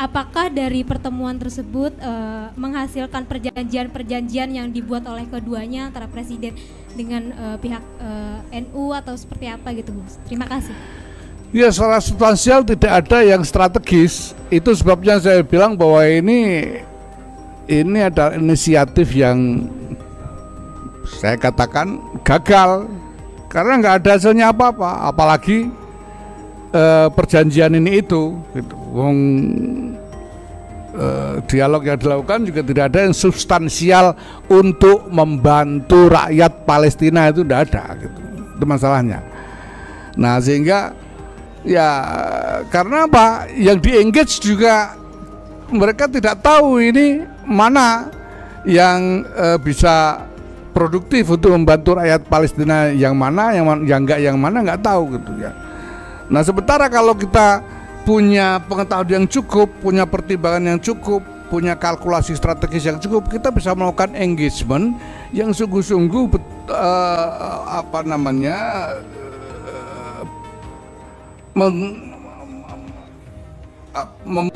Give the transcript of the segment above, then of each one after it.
apakah dari pertemuan tersebut uh, menghasilkan perjanjian-perjanjian yang dibuat oleh keduanya antara presiden dengan uh, pihak uh, eh, NU atau seperti apa gitu Gus? Terima kasih. Ya secara substansial tidak ada yang strategis. Itu sebabnya saya bilang bahwa ini ini adalah inisiatif yang saya katakan gagal karena nggak ada hasilnya apa-apa. Apalagi uh, perjanjian ini itu gitu. wong uh, dialog yang dilakukan juga tidak ada yang substansial untuk membantu rakyat Palestina itu tidak ada gitu itu masalahnya nah sehingga ya karena apa yang di engage juga mereka tidak tahu ini mana yang eh, bisa produktif untuk membantu rakyat Palestina yang mana yang yang enggak yang mana nggak tahu gitu ya Nah, sementara kalau kita punya pengetahuan yang cukup, punya pertimbangan yang cukup, punya kalkulasi strategis yang cukup, kita bisa melakukan engagement yang sungguh-sungguh uh, apa namanya uh, meng, uh, mem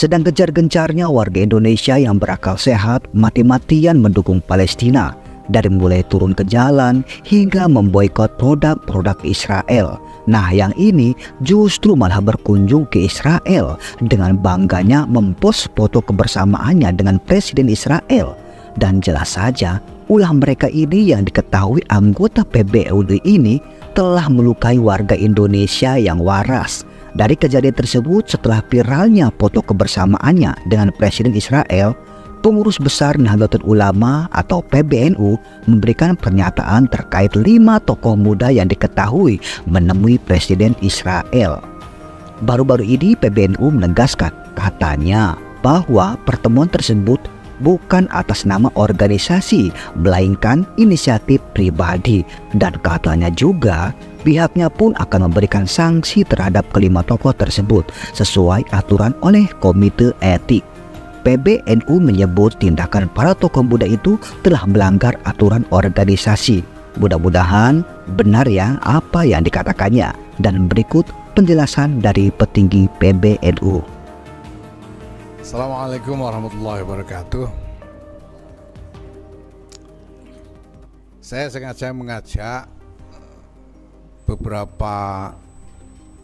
sedang gencar-gencarnya warga Indonesia yang berakal sehat mati-matian mendukung Palestina dari mulai turun ke jalan hingga memboikot produk-produk Israel. Nah yang ini justru malah berkunjung ke Israel dengan bangganya mempost foto kebersamaannya dengan Presiden Israel. Dan jelas saja ulah mereka ini yang diketahui anggota PBUD e ini telah melukai warga Indonesia yang waras dari kejadian tersebut setelah viralnya foto kebersamaannya dengan Presiden Israel, pengurus besar Nahdlatul Ulama atau PBNU memberikan pernyataan terkait lima tokoh muda yang diketahui menemui Presiden Israel. Baru-baru ini PBNU menegaskan katanya bahwa pertemuan tersebut bukan atas nama organisasi, melainkan inisiatif pribadi. Dan katanya juga, pihaknya pun akan memberikan sanksi terhadap kelima tokoh tersebut sesuai aturan oleh Komite Etik. PBNU menyebut tindakan para tokoh muda itu telah melanggar aturan organisasi. Mudah-mudahan benar ya apa yang dikatakannya. Dan berikut penjelasan dari petinggi PBNU. Assalamualaikum warahmatullahi wabarakatuh. Saya sengaja mengajak beberapa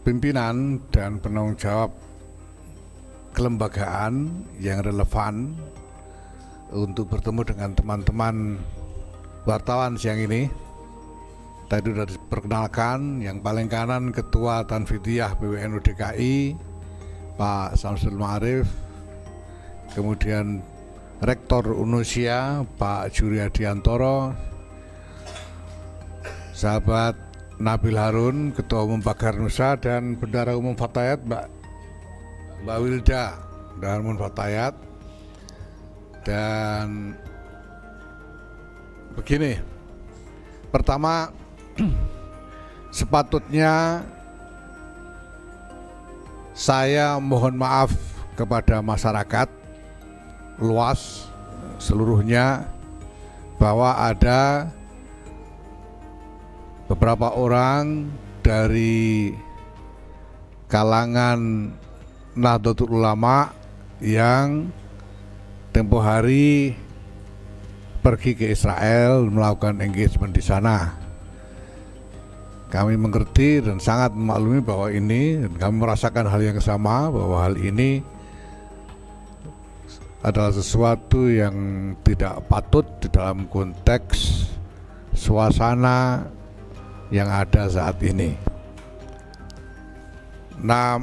pimpinan dan penanggung jawab kelembagaan yang relevan untuk bertemu dengan teman-teman wartawan siang ini. Tadi sudah diperkenalkan yang paling kanan Ketua Tanfidiyah BWNU DKI Pak Samsul Ma'arif kemudian Rektor Unusia Pak Juri Adiantoro, sahabat Nabil Harun, Ketua Umum Pagar Nusa dan Bendara Umum Fatayat Mbak Mbak Wilda, Bendara Umum Fatayat dan begini pertama sepatutnya saya mohon maaf kepada masyarakat luas seluruhnya bahwa ada beberapa orang dari kalangan Nahdlatul Ulama yang tempo hari pergi ke Israel melakukan engagement di sana. Kami mengerti dan sangat memaklumi bahwa ini dan kami merasakan hal yang sama bahwa hal ini adalah sesuatu yang tidak patut di dalam konteks suasana yang ada saat ini. Nah,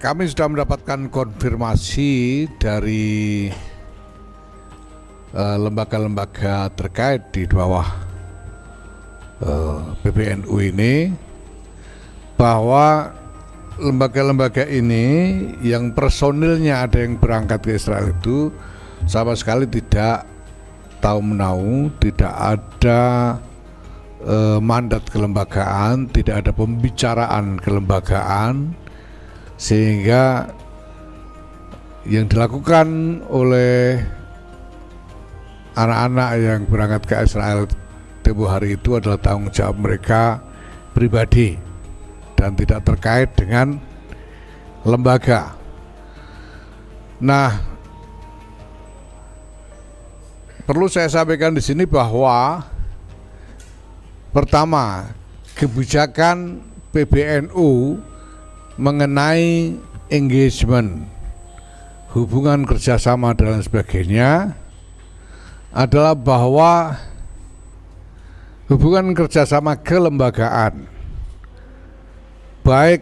kami sudah mendapatkan konfirmasi dari eh, lembaga-lembaga uh, terkait di bawah uh, eh, PBNU ini bahwa lembaga-lembaga ini yang personilnya ada yang berangkat ke Israel itu sama sekali tidak tahu menau, tidak ada eh, mandat kelembagaan, tidak ada pembicaraan kelembagaan, sehingga yang dilakukan oleh anak-anak yang berangkat ke Israel tempo hari itu adalah tanggung jawab mereka pribadi dan tidak terkait dengan lembaga. Nah, perlu saya sampaikan di sini bahwa pertama kebijakan PBNU mengenai engagement hubungan kerjasama dan sebagainya adalah bahwa hubungan kerjasama kelembagaan baik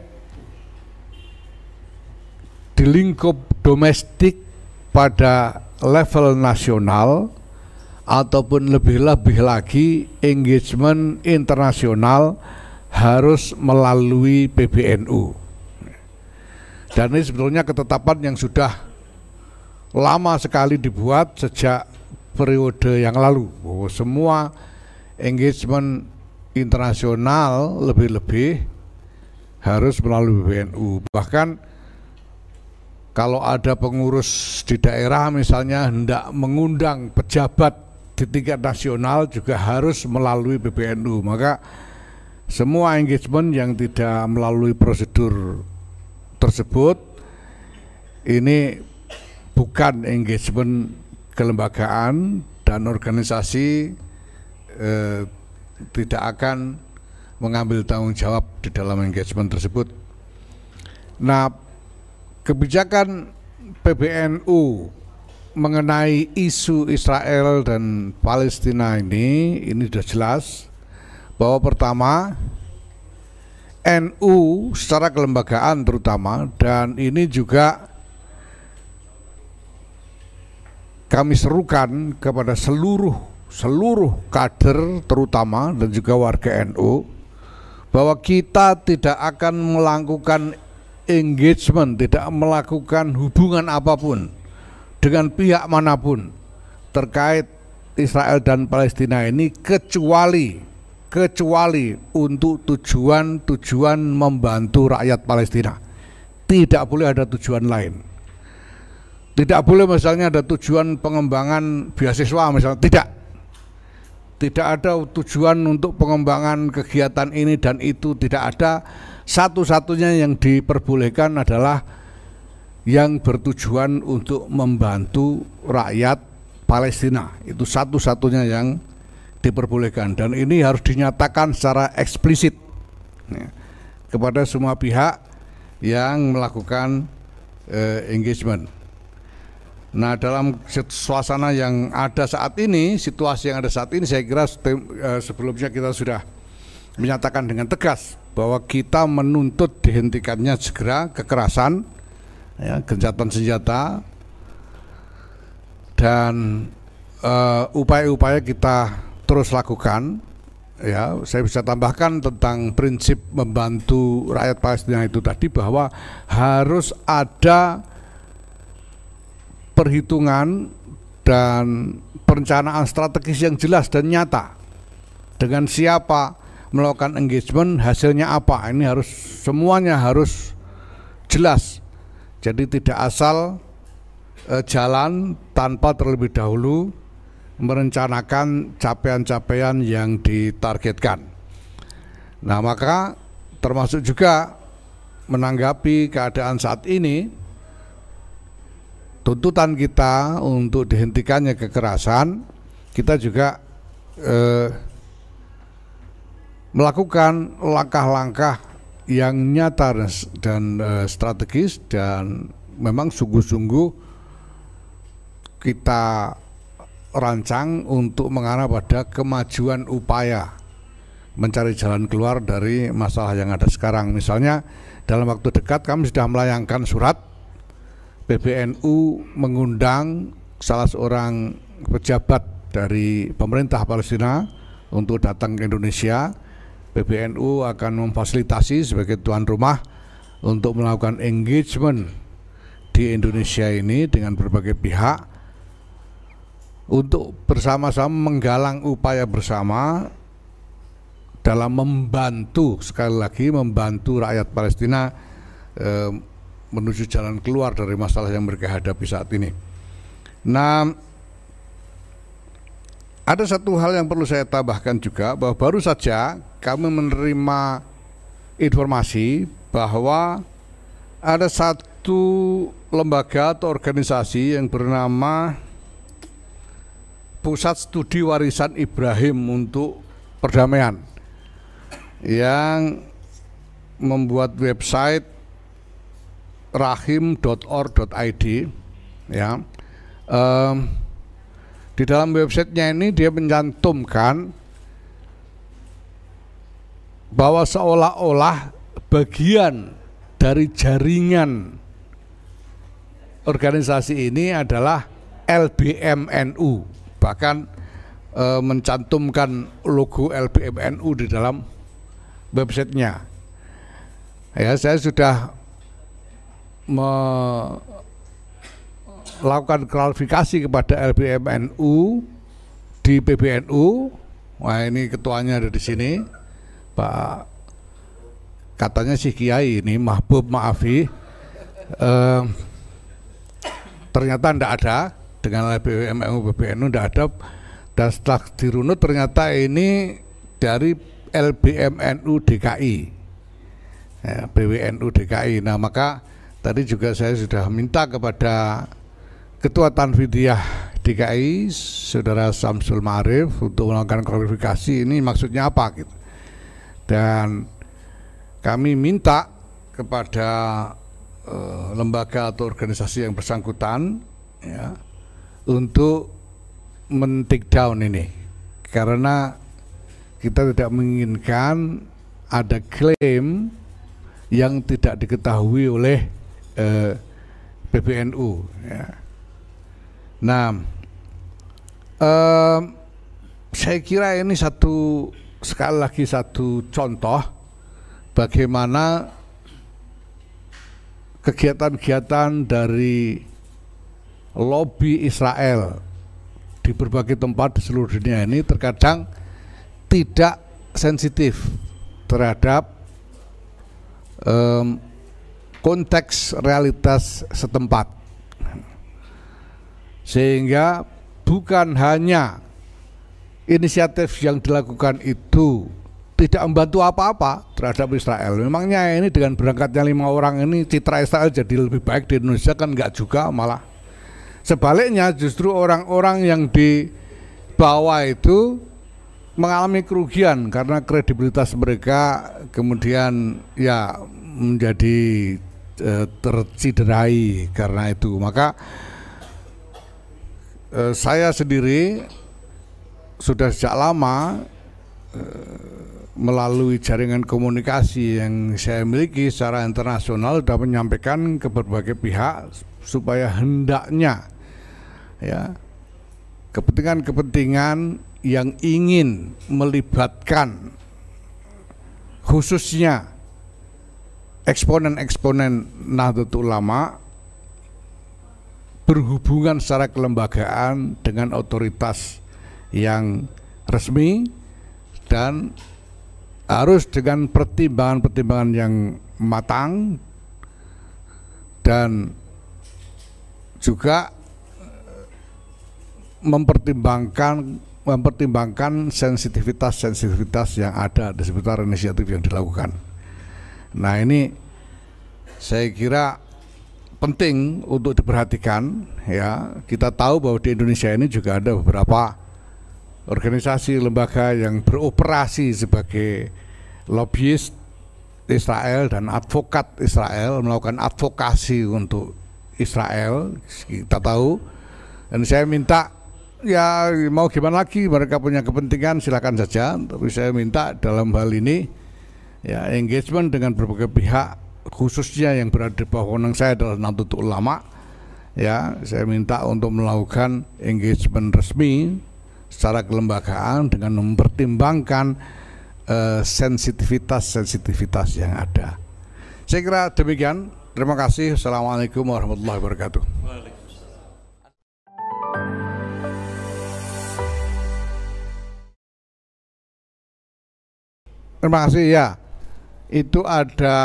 di lingkup domestik pada level nasional ataupun lebih-lebih lagi engagement internasional harus melalui PBNU. Dan ini sebetulnya ketetapan yang sudah lama sekali dibuat sejak periode yang lalu bahwa semua engagement internasional lebih-lebih harus melalui BPNU Bahkan kalau ada pengurus di daerah misalnya hendak mengundang pejabat di tingkat nasional juga harus melalui BPNU Maka semua engagement yang tidak melalui prosedur tersebut ini bukan engagement kelembagaan dan organisasi eh, tidak akan mengambil tanggung jawab di dalam engagement tersebut. Nah, kebijakan PBNU mengenai isu Israel dan Palestina ini ini sudah jelas bahwa pertama NU secara kelembagaan terutama dan ini juga kami serukan kepada seluruh seluruh kader terutama dan juga warga NU bahwa kita tidak akan melakukan engagement, tidak melakukan hubungan apapun dengan pihak manapun terkait Israel dan Palestina ini kecuali kecuali untuk tujuan-tujuan membantu rakyat Palestina. Tidak boleh ada tujuan lain. Tidak boleh misalnya ada tujuan pengembangan beasiswa misalnya, tidak tidak ada tujuan untuk pengembangan kegiatan ini dan itu tidak ada satu-satunya yang diperbolehkan adalah yang bertujuan untuk membantu rakyat Palestina itu satu-satunya yang diperbolehkan dan ini harus dinyatakan secara eksplisit ya, kepada semua pihak yang melakukan eh, engagement Nah dalam suasana yang ada saat ini, situasi yang ada saat ini saya kira eh, sebelumnya kita sudah menyatakan dengan tegas bahwa kita menuntut dihentikannya segera kekerasan, ya, gencatan senjata, dan eh, upaya-upaya uh, kita terus lakukan. Ya, saya bisa tambahkan tentang prinsip membantu rakyat Palestina itu tadi bahwa harus ada perhitungan dan perencanaan strategis yang jelas dan nyata dengan siapa melakukan engagement hasilnya apa ini harus semuanya harus jelas jadi tidak asal eh, jalan tanpa terlebih dahulu merencanakan capaian-capaian yang ditargetkan nah maka termasuk juga menanggapi keadaan saat ini tuntutan kita untuk dihentikannya kekerasan, kita juga eh, melakukan langkah-langkah yang nyata dan, eh, strategis dan memang sungguh-sungguh kita rancang untuk mengarah pada kemajuan upaya mencari jalan keluar dari masalah yang ada sekarang. Misalnya dalam waktu dekat kami sudah melayangkan surat PBNU mengundang salah seorang pejabat dari pemerintah Palestina untuk datang ke Indonesia. PBNU akan memfasilitasi sebagai tuan rumah untuk melakukan engagement di Indonesia ini dengan berbagai pihak untuk bersama-sama menggalang upaya bersama dalam membantu sekali lagi membantu rakyat Palestina eh, menuju jalan keluar dari masalah yang mereka hadapi saat ini. Nah, ada satu hal yang perlu saya tambahkan juga bahwa baru saja kami menerima informasi bahwa ada satu lembaga atau organisasi yang bernama Pusat Studi Warisan Ibrahim untuk Perdamaian yang membuat website rahim.or.id ya um, di dalam websitenya ini dia mencantumkan bahwa seolah-olah bagian dari jaringan organisasi ini adalah LBMNU bahkan e, mencantumkan logo LBMNU di dalam websitenya ya saya sudah melakukan klarifikasi kepada LBMNU di PBNU. Wah ini ketuanya ada di sini, Pak. Katanya si Kiai ini Mahbub Maafi. Eh, ternyata tidak ada dengan LBMNU PBNU tidak ada dan setelah dirunut ternyata ini dari LBMNU DKI ya, BWNU DKI nah maka Tadi juga saya sudah minta kepada Ketua Tanfidiyah DKI, Saudara Samsul Ma'arif untuk melakukan klarifikasi ini maksudnya apa gitu. Dan kami minta kepada uh, lembaga atau organisasi yang bersangkutan ya, untuk men down ini karena kita tidak menginginkan ada klaim yang tidak diketahui oleh eh, PBNU. Ya. Nah, eh, saya kira ini satu sekali lagi satu contoh bagaimana kegiatan-kegiatan dari lobby Israel di berbagai tempat di seluruh dunia ini terkadang tidak sensitif terhadap um, konteks realitas setempat. Sehingga bukan hanya inisiatif yang dilakukan itu tidak membantu apa-apa terhadap Israel. Memangnya ini dengan berangkatnya lima orang ini citra Israel jadi lebih baik di Indonesia kan enggak juga malah. Sebaliknya justru orang-orang yang dibawa itu mengalami kerugian karena kredibilitas mereka kemudian ya menjadi tercederai eh, terciderai karena itu maka eh, saya sendiri sudah sejak lama eh, melalui jaringan komunikasi yang saya miliki secara internasional sudah menyampaikan ke berbagai pihak supaya hendaknya ya kepentingan-kepentingan yang ingin melibatkan khususnya eksponen-eksponen Nahdlatul Ulama berhubungan secara kelembagaan dengan otoritas yang resmi dan harus dengan pertimbangan-pertimbangan yang matang dan juga mempertimbangkan mempertimbangkan sensitivitas-sensitivitas yang ada di sekitar inisiatif yang dilakukan. Nah ini saya kira penting untuk diperhatikan ya. Kita tahu bahwa di Indonesia ini juga ada beberapa organisasi lembaga yang beroperasi sebagai lobbyis Israel dan advokat Israel melakukan advokasi untuk Israel kita tahu dan saya minta ya mau gimana lagi mereka punya kepentingan silakan saja tapi saya minta dalam hal ini ya engagement dengan berbagai pihak khususnya yang berada di bawah wewenang saya adalah Nahdlatul Ulama ya saya minta untuk melakukan engagement resmi secara kelembagaan dengan mempertimbangkan uh, eh, sensitivitas sensitivitas yang ada saya kira demikian terima kasih assalamualaikum warahmatullahi wabarakatuh terima kasih ya itu ada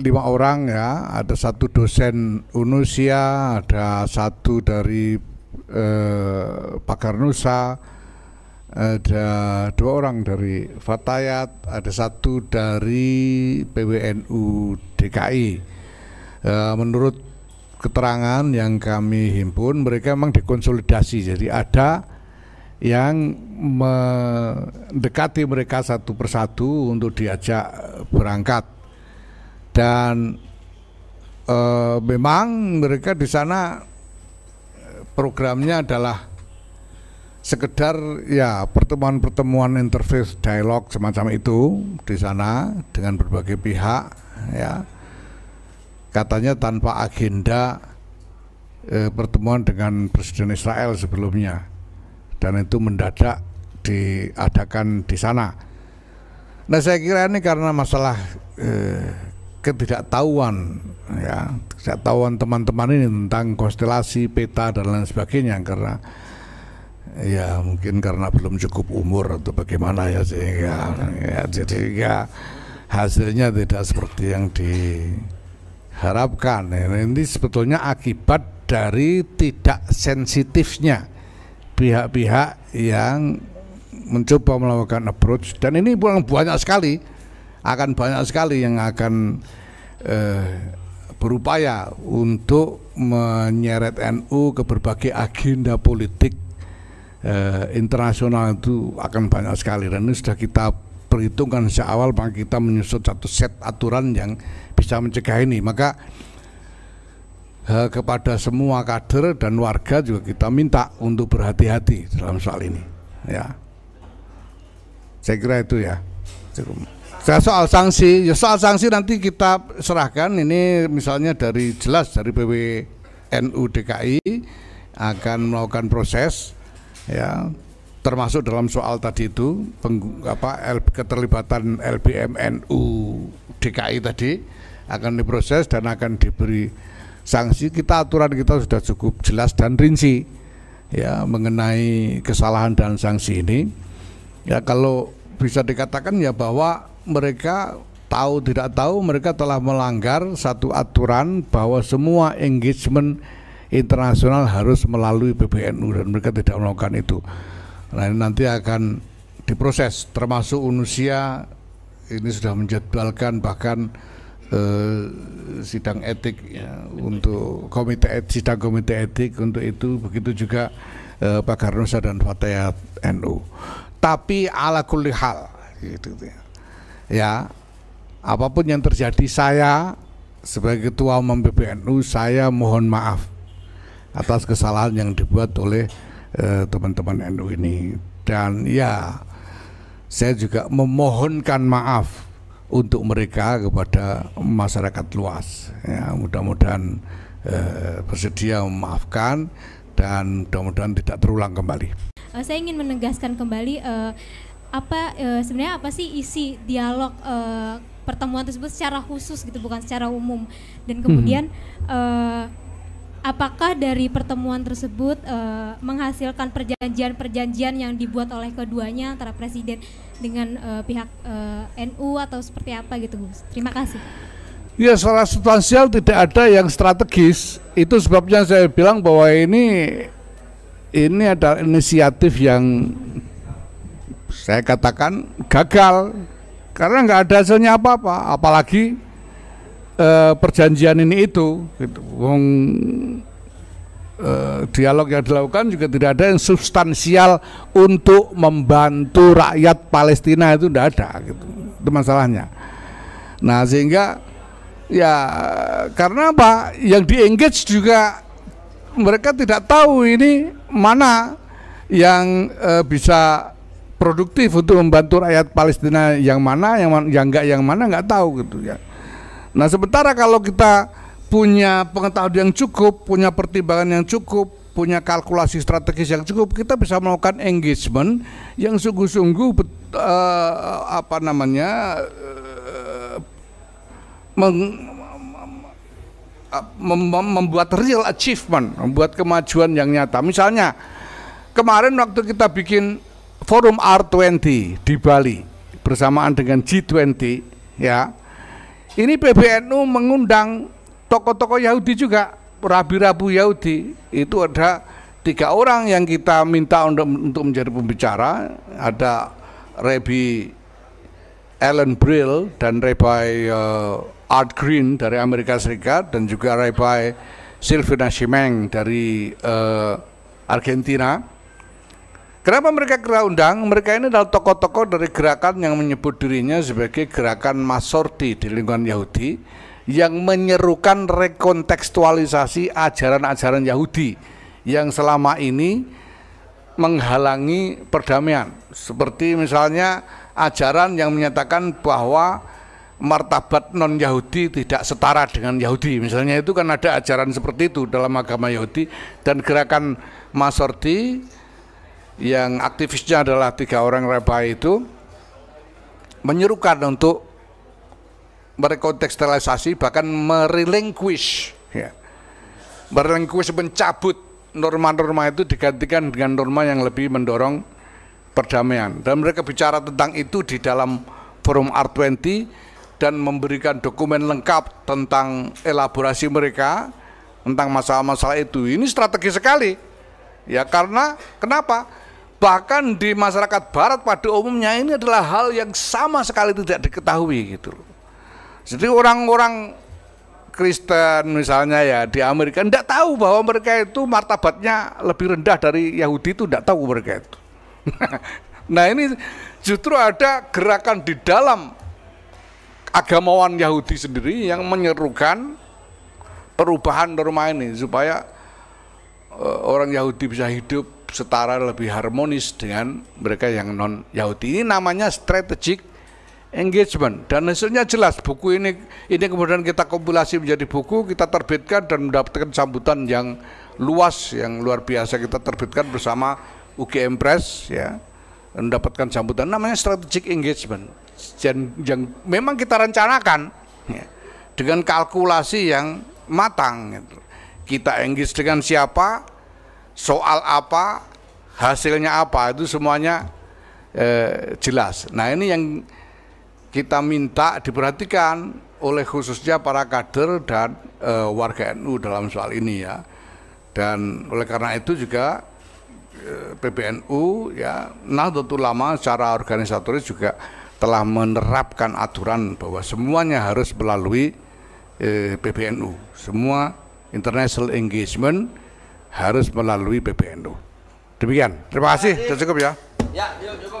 lima orang ya, ada satu dosen Unusia, ada satu dari eh, Pakar Nusa, ada dua orang dari Fatayat, ada satu dari PWNU DKI. eh, menurut keterangan yang kami himpun, mereka memang dikonsolidasi. Jadi ada yang mendekati mereka satu persatu untuk diajak berangkat dan e, memang mereka di sana programnya adalah sekedar ya pertemuan-pertemuan interface dialog semacam itu di sana dengan berbagai pihak ya katanya tanpa agenda e, pertemuan dengan Presiden Israel sebelumnya dan itu mendadak diadakan di sana. Nah saya kira ini karena masalah eh, ketidaktahuan ya ketidaktahuan teman-teman ini tentang konstelasi peta dan lain sebagainya karena ya mungkin karena belum cukup umur atau bagaimana ya sehingga ya, jadi ya hasilnya tidak seperti yang diharapkan nah, ini sebetulnya akibat dari tidak sensitifnya pihak-pihak yang mencoba melakukan approach dan ini pun banyak sekali akan banyak sekali yang akan eh, berupaya untuk menyeret NU ke berbagai agenda politik eh, internasional itu akan banyak sekali dan ini sudah kita perhitungkan sejak awal maka kita menyusun satu set aturan yang bisa mencegah ini maka kepada semua kader dan warga juga kita minta untuk berhati-hati dalam soal ini ya saya kira itu ya saya nah, soal sanksi ya soal sanksi nanti kita serahkan ini misalnya dari jelas dari PWNU DKI akan melakukan proses ya termasuk dalam soal tadi itu apa L, keterlibatan LBMNU DKI tadi akan diproses dan akan diberi sanksi kita aturan kita sudah cukup jelas dan rinci ya mengenai kesalahan dan sanksi ini ya kalau bisa dikatakan ya bahwa mereka tahu tidak tahu mereka telah melanggar satu aturan bahwa semua engagement internasional harus melalui PBNU dan mereka tidak melakukan itu. Nah ini nanti akan diproses termasuk UNUSIA ini sudah menjadwalkan bahkan sidang etik ya, untuk komite etik, sidang komite etik untuk itu begitu juga eh, Pak Garnusa dan Fatayat NU. Tapi ala kulli hal gitu, gitu ya. Ya, apapun yang terjadi saya sebagai ketua umum PBNU saya mohon maaf atas kesalahan yang dibuat oleh eh, teman-teman eh, NU ini dan ya saya juga memohonkan maaf untuk mereka kepada masyarakat luas. Ya, mudah-mudahan eh, bersedia memaafkan dan mudah-mudahan tidak terulang kembali. Eh, saya ingin menegaskan kembali eh, apa eh, sebenarnya apa sih isi dialog eh, pertemuan tersebut secara khusus gitu bukan secara umum dan hmm. kemudian hmm. eh, apakah dari pertemuan tersebut uh, menghasilkan perjanjian-perjanjian yang dibuat oleh keduanya antara presiden dengan uh, pihak uh, eh, NU atau seperti apa gitu Gus? Terima kasih. Ya secara substansial tidak ada yang strategis. Itu sebabnya saya bilang bahwa ini ini adalah inisiatif yang saya katakan gagal karena nggak ada hasilnya apa-apa. Apalagi eh, perjanjian ini itu, gitu. Eh, dialog yang dilakukan juga tidak ada yang substansial untuk membantu rakyat Palestina itu tidak ada gitu itu masalahnya nah sehingga ya karena apa yang di engage juga mereka tidak tahu ini mana yang eh, bisa produktif untuk membantu rakyat Palestina yang mana yang yang enggak yang mana enggak tahu gitu ya. Nah, sementara kalau kita punya pengetahuan yang cukup, punya pertimbangan yang cukup, punya kalkulasi strategis yang cukup, kita bisa melakukan engagement yang sungguh-sungguh uh, apa namanya uh, meng, membuat real achievement, membuat kemajuan yang nyata. Misalnya kemarin waktu kita bikin forum R20 di Bali bersamaan dengan G20 ya. Ini PBNU mengundang tokoh-tokoh Yahudi juga rabi-rabu Yahudi itu ada tiga orang yang kita minta untuk, untuk menjadi pembicara ada Rabbi Alan Brill dan Rabbi uh, eh, Art Green dari Amerika Serikat dan juga Rabbi Silvina Shimeng dari uh, Argentina. Kenapa mereka kira undang? Mereka ini adalah tokoh-tokoh dari gerakan yang menyebut dirinya sebagai gerakan Masorti di lingkungan Yahudi yang menyerukan rekontekstualisasi ajaran-ajaran Yahudi yang selama ini menghalangi perdamaian. Seperti misalnya ajaran yang menyatakan bahwa martabat non Yahudi tidak setara dengan Yahudi. Misalnya itu kan ada ajaran seperti itu dalam agama Yahudi dan gerakan Masorti yang aktivisnya adalah tiga orang rabai itu menyerukan untuk merekontekstualisasi bahkan merelinquish ya. merelinquish mencabut norma-norma itu digantikan dengan norma yang lebih mendorong perdamaian dan mereka bicara tentang itu di dalam forum R20 dan memberikan dokumen lengkap tentang elaborasi mereka tentang masalah-masalah itu ini strategi sekali ya karena kenapa bahkan di masyarakat barat pada umumnya ini adalah hal yang sama sekali tidak diketahui gitu loh jadi orang-orang Kristen misalnya ya di Amerika tidak tahu bahwa mereka itu martabatnya lebih rendah dari Yahudi itu tidak tahu mereka itu. nah ini justru ada gerakan di dalam agamawan Yahudi sendiri yang menyerukan perubahan norma ini supaya eh, orang Yahudi bisa hidup setara lebih harmonis dengan mereka yang non Yahudi. Ini namanya strategic engagement dan hasilnya jelas buku ini ini kemudian kita kompilasi menjadi buku kita terbitkan dan mendapatkan sambutan yang luas yang luar biasa kita terbitkan bersama UGM Press ya mendapatkan sambutan namanya strategic engagement dan yang memang kita rencanakan ya, dengan kalkulasi yang matang gitu. kita engage dengan siapa soal apa hasilnya apa itu semuanya eh, jelas nah ini yang kita minta diperhatikan oleh khususnya para kader dan e, warga NU dalam soal ini ya. Dan oleh karena itu juga e, eh, PBNU ya tentu lama secara organisatoris juga telah menerapkan aturan bahwa semuanya harus melalui e, eh, PBNU. Semua international engagement harus melalui PBNU. Demikian. Terima kasih. Sudah cukup ya. Ya, yuk, yuk.